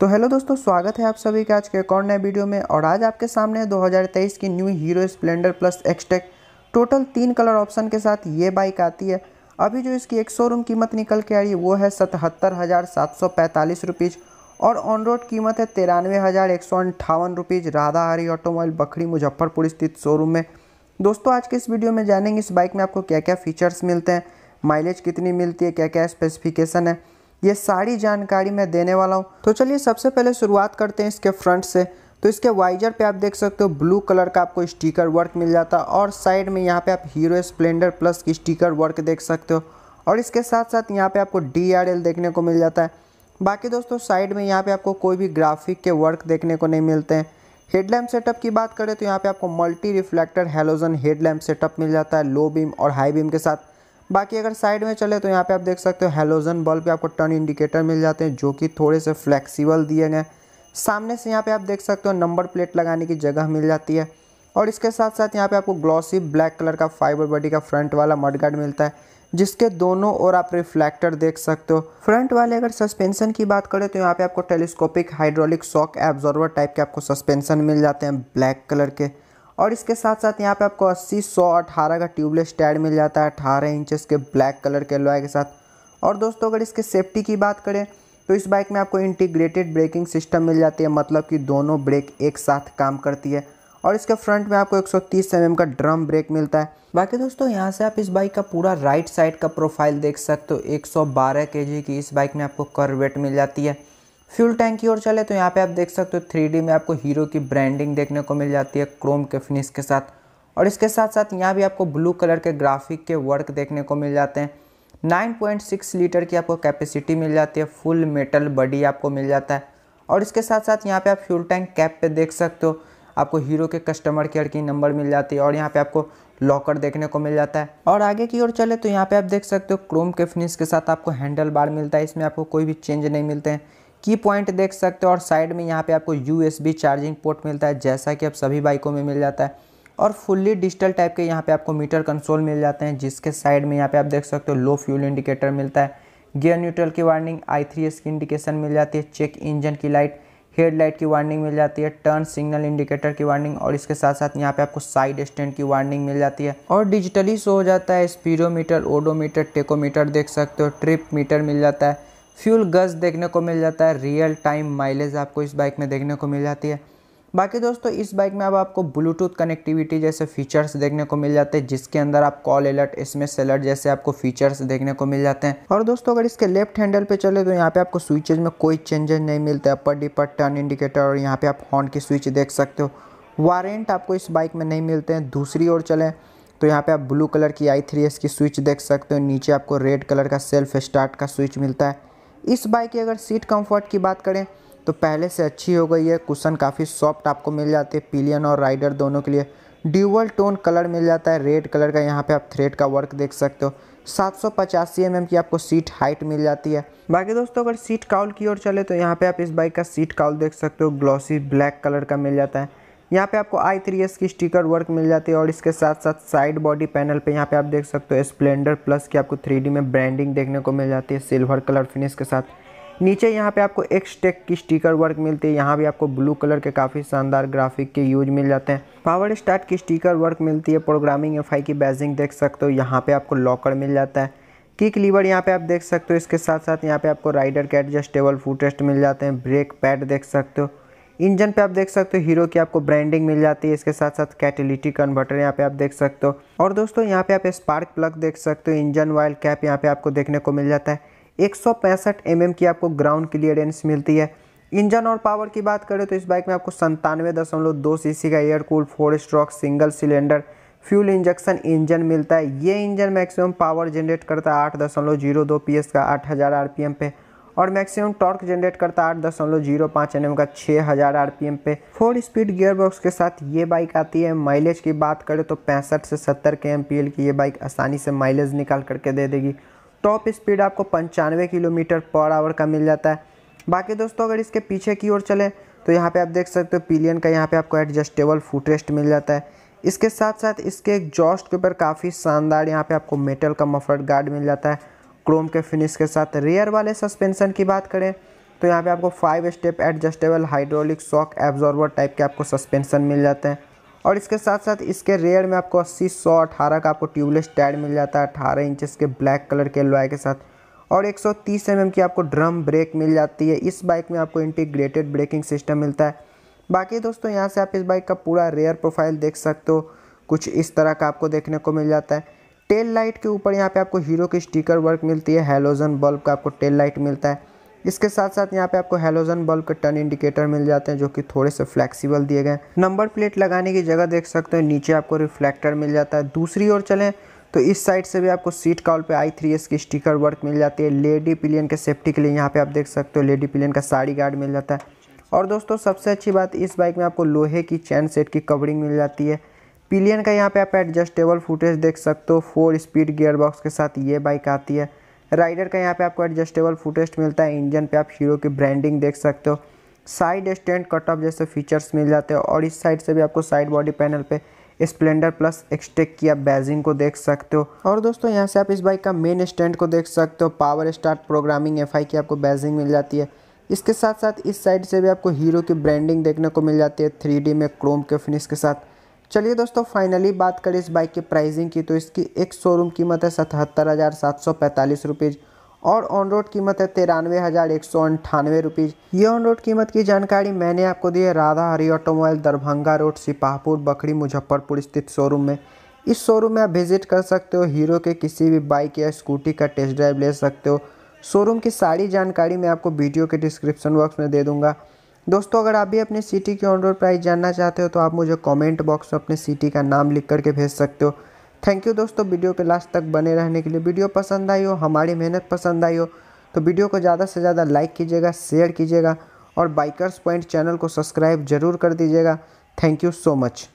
तो हेलो दोस्तों स्वागत है आप सभी के आज के एक और नए वीडियो में और आज आपके सामने है 2023 की new Hero splendor plus Xtec total तीन कलर ऑप्शन के साथ ये बाइक आती है अभी जो इसकी एक शोरूम कीमत निकल के आ रही है वो है सतहत्तर हज़ार सात सौ पैंतालीस रुपीज़ और ऑन रोड कीमत है तिरानवे हज़ार एक सौ अंठावन रुपीज़ राधा हरी ऑटोमोबाइल बखरी मुजफ्फरपुर स्थित शोरूम में दोस्तों आज के इस वीडियो में जानेंगे इस बाइक में आपको क्या क्या फीचर्स मिलते हैं माइलेज कितनी मिलती है क्या क्या स्पेसिफिकेशन है ये सारी जानकारी मैं देने वाला हूँ तो चलिए सबसे पहले शुरुआत करते हैं इसके फ्रंट से तो इसके वाइजर पे आप देख सकते हो ब्लू कलर का आपको स्टिकर वर्क मिल जाता है और साइड में यहाँ पे आप हीरो स्प्लेंडर प्लस की स्टिकर वर्क देख सकते हो और इसके साथ साथ यहाँ पे आपको डी देखने को मिल जाता है बाकी दोस्तों साइड में यहाँ पे आपको कोई भी ग्राफिक के वर्क देखने को नहीं मिलते हैं हेडलैम्प सेटअप की बात करें तो यहाँ पर आपको multi reflector halogen headlamp setup मिल जाता है लो बीम और हाई बीम के साथ बाकी अगर साइड में चले तो यहाँ पे आप देख सकते हो हेलोजन बल्ब पे आपको टर्न इंडिकेटर मिल जाते हैं जो कि थोड़े से फ्लेक्सिबल दिए गए सामने से यहाँ पे आप देख सकते हो नंबर प्लेट लगाने की जगह मिल जाती है और इसके साथ साथ यहाँ पे आपको ग्लॉसी ब्लैक कलर का फाइबर बॉडी का फ्रंट वाला मडगार्ड मिलता है जिसके दोनों ओर आप रिफ्लेक्टर देख सकते हो फ्रंट वाले अगर सस्पेंशन की बात करें तो यहाँ पे आपको telescopic hydraulic shock absorber type के आपको सस्पेंशन मिल जाते हैं ब्लैक कलर के और इसके साथ साथ यहाँ पे आपको अस्सी सौ अठारह का ट्यूबलेस टायर मिल जाता है अठारह इंचेस के ब्लैक कलर के लोहे के साथ और दोस्तों अगर इसके सेफ्टी की बात करें तो इस बाइक में आपको इंटीग्रेटेड ब्रेकिंग सिस्टम मिल जाती है मतलब कि दोनों ब्रेक एक साथ काम करती है और इसके फ्रंट में आपको 130 सौ mm का ड्रम ब्रेक मिलता है बाकी दोस्तों यहाँ से आप इस बाइक का पूरा राइट साइड का प्रोफाइल देख सकते हो 112 सौ की इस बाइक में आपको करवेट मिल जाती है फ्यूल टैंक की ओर चले तो यहाँ पे आप देख सकते हो थ्री में आपको हीरो की ब्रांडिंग देखने को मिल जाती है क्रोम के फिनिश के साथ और इसके साथ साथ यहाँ भी आपको ब्लू कलर के ग्राफिक के वर्क देखने को मिल जाते हैं 9.6 लीटर की आपको कैपेसिटी मिल जाती है फुल मेटल बॉडी आपको मिल जाता है और इसके साथ साथ यहाँ पे आप फ्यूल टैंक कैप पे देख सकते हो आपको हीरो के कस्टमर केयर की नंबर मिल जाती है और यहाँ पे आपको लॉकर देखने को मिल जाता है और आगे की ओर चले तो यहाँ पे आप देख सकते हो क्रोम के फिनिश के साथ आपको हैंडल बार मिलता है इसमें आपको कोई भी चेंज नहीं मिलते हैं की पॉइंट देख सकते हो और साइड में यहाँ पे आपको यूएसबी चार्जिंग पोर्ट मिलता है जैसा कि आप सभी बाइकों में मिल जाता है और फुल्ली डिजिटल टाइप के यहाँ पे आपको मीटर कंसोल मिल जाते हैं जिसके साइड में यहाँ पे आप देख सकते हो लो फ्यूल इंडिकेटर मिलता है गियर न्यूट्रल की वार्निंग आई थ्री एस की इंडिकेशन मिल जाती है चेक इंजन की लाइट हेडलाइट की वार्निंग मिल जाती है टर्न सिग्नल इंडिकेटर की वार्निंग और इसके साथ साथ यहाँ पे आपको साइड स्टैंड की वार्निंग मिल जाती है और डिजिटली शो हो जाता है स्पीडोमीटर ओडोमीटर टेकोमीटर देख सकते हो ट्रिप मीटर मिल जाता है फ्यूल गज देखने को मिल जाता है रियल टाइम माइलेज आपको इस बाइक में देखने को मिल जाती है बाकी दोस्तों इस बाइक में अब आपको ब्लूटूथ कनेक्टिविटी जैसे फीचर्स देखने को मिल जाते हैं जिसके अंदर आप कॉल अलर्ट एसएमएस अलर्ट जैसे आपको फीचर्स देखने को मिल जाते हैं और दोस्तों अगर इसके लेफ्ट हैंडल पे चले तो यहाँ पे आपको स्विचेज में कोई चेंजेज नहीं मिलते अपर डिपर टर्न इंडिकेटर और यहाँ पे आप हॉर्न की स्विच देख सकते हो वारेंट आपको इस बाइक में नहीं मिलते हैं दूसरी ओर चले तो यहाँ पे आप ब्लू कलर की आई थ्री एस की स्विच देख सकते हो नीचे आपको रेड कलर का सेल्फ स्टार्ट का स्विच मिलता है इस बाइक की अगर सीट कंफर्ट की बात करें तो पहले से अच्छी हो गई है कुशन काफ़ी सॉफ्ट आपको मिल जाते हैं पिलियन और राइडर दोनों के लिए ड्यूअल टोन कलर मिल जाता है रेड कलर का यहाँ पे आप थ्रेड का वर्क देख सकते हो सात सौ पचासी एम mm की आपको सीट हाइट मिल जाती है बाकी दोस्तों अगर सीट काउल की ओर चले तो यहाँ पे आप इस बाइक का सीट काउल देख सकते हो ग्लॉसी ब्लैक कलर का मिल जाता है यहाँ पे आपको आई थ्री एस की स्टिकर वर्क मिल जाती है और इसके साथ साथ साइड बॉडी पैनल पे यहाँ पे आप देख सकते हो स्प्लेंडर प्लस की आपको थ्री में ब्रांडिंग देखने को मिल जाती है सिल्वर कलर फिनिश के साथ नीचे यहाँ पे आपको एक्सटेक की स्टिकर वर्क मिलती है यहाँ भी आपको ब्लू कलर के काफ़ी शानदार ग्राफिक के यूज मिल जाते हैं पावर स्टार्ट की स्टिकर वर्क मिलती है प्रोग्रामिंग एफ की बैजिंग देख सकते हो यहाँ पर आपको लॉकर मिल जाता है किक लीवर यहाँ पे आप देख सकते हो इसके साथ साथ यहाँ पे आपको राइडर के एडजस्टेबल फुटरेस्ट मिल जाते हैं ब्रेक पैड देख सकते हो इंजन पे आप देख सकते हो हीरो की आपको ब्रांडिंग मिल जाती है इसके साथ साथ कैटिलिटी कन्वर्टर यहाँ पे आप देख सकते हो और दोस्तों यहाँ पे आप स्पार्क प्लग देख सकते हो इंजन वाइल कैप यहाँ पे आपको देखने को मिल जाता है एक सौ mm की आपको ग्राउंड क्लियरेंस मिलती है इंजन और पावर की बात करें तो इस बाइक में आपको संतानवे दशमलव दो सी का air cool four stroke single cylinder fuel injection engine मिलता है ये इंजन मैक्सिमम पावर जनरेट करता है आठ दशमलव जीरो दो पी का आठ हज़ार आर पे और मैक्सिमम टॉर्क जनरेट करता है आठ दशमलव जीरो पाँच एन का छः हज़ार आर पे फोर स्पीड गियर बॉक्स के साथ ये बाइक आती है माइलेज की बात करें तो पैंसठ से सत्तर के एम की ये बाइक आसानी से माइलेज निकाल करके दे देगी टॉप स्पीड आपको पंचानवे किलोमीटर पर आवर का मिल जाता है बाकी दोस्तों अगर इसके पीछे की ओर चले तो यहाँ पे आप देख सकते हो पिलियन का यहाँ पे आपको एडजस्टेबल फुटरेस्ट मिल जाता है इसके साथ साथ इसके एग्जॉस्ट के ऊपर काफ़ी शानदार यहाँ पे आपको मेटल का मफलर गार्ड मिल जाता है क्रोम के फिनिश के साथ रेयर वाले सस्पेंशन की बात करें तो यहाँ पे आपको five step adjustable hydraulic shock absorber type के आपको सस्पेंशन मिल जाते हैं और इसके साथ साथ इसके रेयर में आपको अस्सी सौ अठारह का आपको ट्यूबलेस टायर मिल जाता है अठारह इंचेस के ब्लैक कलर के लोहे के साथ और एक सौ mm की आपको ड्रम ब्रेक मिल जाती है इस बाइक में आपको इंटीग्रेटेड ब्रेकिंग सिस्टम मिलता है बाकी दोस्तों यहाँ से आप इस बाइक का पूरा रेयर प्रोफाइल देख सकते हो कुछ इस तरह का आपको देखने को मिल जाता है टेल लाइट के ऊपर यहाँ पे आपको हीरो की स्टिकर वर्क मिलती है हेलोजन बल्ब का आपको टेल लाइट मिलता है इसके साथ साथ यहाँ पे आपको हेलोजन बल्ब के टर्न इंडिकेटर मिल जाते हैं जो कि थोड़े से फ्लेक्सिबल दिए गए नंबर प्लेट लगाने की जगह देख सकते हो नीचे आपको रिफ्लेक्टर मिल जाता है दूसरी ओर चलें तो इस साइड से भी आपको सीट काउल पे आई थ्री एस की स्टिकर वर्क मिल जाती है लेडी पिलियन के सेफ्टी के लिए यहाँ पे आप देख सकते हो लेडी पिलियन का साड़ी गार्ड मिल जाता है और दोस्तों सबसे अच्छी बात इस बाइक में आपको लोहे की चैन सेट की कवरिंग मिल जाती है पिलियन का यहाँ पे आप एडजस्टेबल फुटेज देख सकते हो फोर स्पीड गियर बॉक्स के साथ ये बाइक आती है राइडर का यहाँ पे आपको एडजस्टेबल फुटेज मिलता है इंजन पे आप हीरो की ब्रांडिंग देख सकते हो साइड स्टैंड कट ऑफ जैसे फीचर्स मिल जाते हैं और इस साइड से भी आपको साइड बॉडी पैनल पे स्प्लेंडर प्लस एक्सटेक की आप बैजिंग को देख सकते हो और दोस्तों यहाँ से आप इस बाइक का मेन स्टैंड को देख सकते हो पावर स्टार्ट प्रोग्रामिंग एफ की आपको बैजिंग मिल जाती है इसके साथ साथ इस साइड से भी आपको हीरो की ब्रांडिंग देखने को मिल जाती है थ्री में क्रोम के फिनिश के साथ चलिए दोस्तों फाइनली बात करें इस बाइक की प्राइसिंग की तो इसकी एक शोरूम कीमत है सतहत्तर हज़ार सात सौ पैंतालीस रुपीज़ और ऑन रोड कीमत है तिरानवे हज़ार एक सौ अंठानवे रुपीज़ ये ऑन रोड कीमत की जानकारी मैंने आपको दी है राधा हरी ऑटोमोबाइल दरभंगा रोड सिपाहपुर बखरी मुजफ्फरपुर स्थित शोरूम में इस शोरूम में आप विजिट कर सकते हो हीरो के किसी भी बाइक या स्कूटी का टेस्ट ड्राइव ले सकते हो शोरूम की सारी जानकारी मैं आपको वीडियो के डिस्क्रिप्शन बॉक्स में दे दूँगा दोस्तों अगर आप भी अपने सिटी के ऑन रोड प्राइस जानना चाहते हो तो आप मुझे कमेंट बॉक्स में अपने सिटी का नाम लिख करके भेज सकते हो थैंक यू दोस्तों वीडियो के लास्ट तक बने रहने के लिए वीडियो पसंद आई हो हमारी मेहनत पसंद आई हो तो वीडियो को ज़्यादा से ज़्यादा लाइक कीजिएगा शेयर कीजिएगा और बाइकर्स पॉइंट चैनल को सब्सक्राइब जरूर कर दीजिएगा थैंक यू सो मच